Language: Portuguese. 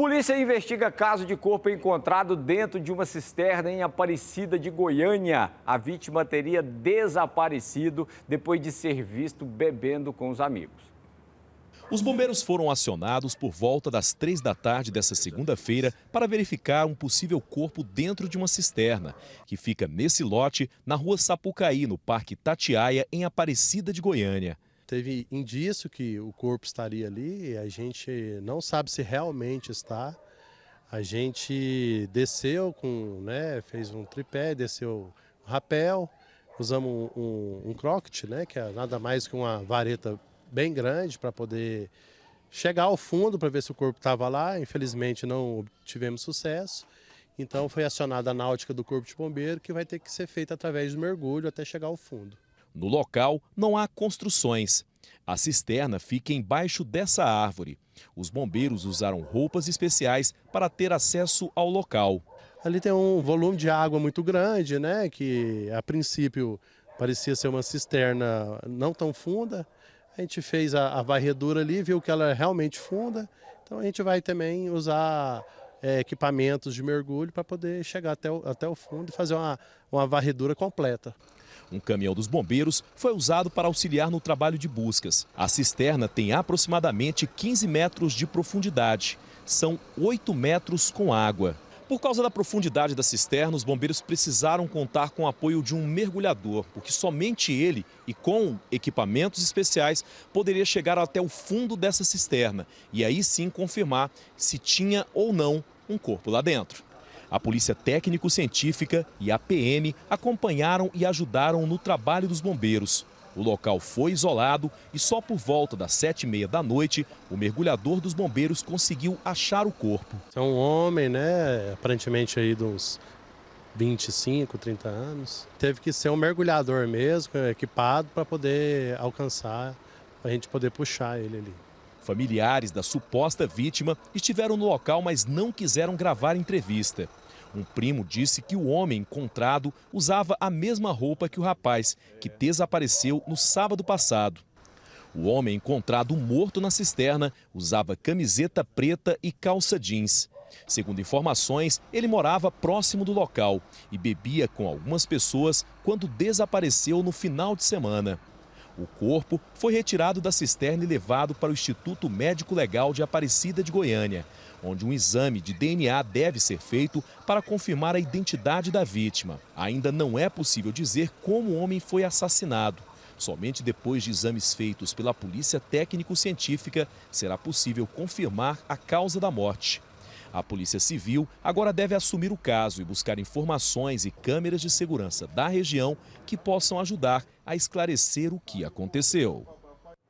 Polícia investiga caso de corpo encontrado dentro de uma cisterna em Aparecida de Goiânia. A vítima teria desaparecido depois de ser visto bebendo com os amigos. Os bombeiros foram acionados por volta das três da tarde dessa segunda-feira para verificar um possível corpo dentro de uma cisterna, que fica nesse lote na rua Sapucaí, no Parque Tatiaia, em Aparecida de Goiânia teve indício que o corpo estaria ali, a gente não sabe se realmente está. A gente desceu com, né, fez um tripé, desceu o rapel, usamos um, um, um croquet, né, que é nada mais que uma vareta bem grande para poder chegar ao fundo para ver se o corpo estava lá. Infelizmente não tivemos sucesso. Então foi acionada a náutica do corpo de bombeiro, que vai ter que ser feita através do mergulho até chegar ao fundo. No local não há construções. A cisterna fica embaixo dessa árvore. Os bombeiros usaram roupas especiais para ter acesso ao local. Ali tem um volume de água muito grande, né? Que a princípio parecia ser uma cisterna não tão funda. A gente fez a, a varredura ali, viu que ela é realmente funda. Então a gente vai também usar é, equipamentos de mergulho para poder chegar até o, até o fundo e fazer uma, uma varredura completa. Um caminhão dos bombeiros foi usado para auxiliar no trabalho de buscas. A cisterna tem aproximadamente 15 metros de profundidade. São 8 metros com água. Por causa da profundidade da cisterna, os bombeiros precisaram contar com o apoio de um mergulhador, porque somente ele e com equipamentos especiais poderia chegar até o fundo dessa cisterna e aí sim confirmar se tinha ou não um corpo lá dentro. A Polícia Técnico-Científica e a PM acompanharam e ajudaram no trabalho dos bombeiros. O local foi isolado e só por volta das sete e meia da noite, o mergulhador dos bombeiros conseguiu achar o corpo. É um homem, né, aparentemente aí de uns 25, 30 anos. Teve que ser um mergulhador mesmo, equipado, para poder alcançar, para a gente poder puxar ele ali. Familiares da suposta vítima estiveram no local, mas não quiseram gravar entrevista. Um primo disse que o homem encontrado usava a mesma roupa que o rapaz, que desapareceu no sábado passado. O homem encontrado morto na cisterna usava camiseta preta e calça jeans. Segundo informações, ele morava próximo do local e bebia com algumas pessoas quando desapareceu no final de semana. O corpo foi retirado da cisterna e levado para o Instituto Médico Legal de Aparecida de Goiânia, onde um exame de DNA deve ser feito para confirmar a identidade da vítima. Ainda não é possível dizer como o homem foi assassinado. Somente depois de exames feitos pela Polícia Técnico-Científica será possível confirmar a causa da morte. A Polícia Civil agora deve assumir o caso e buscar informações e câmeras de segurança da região que possam ajudar a esclarecer o que aconteceu.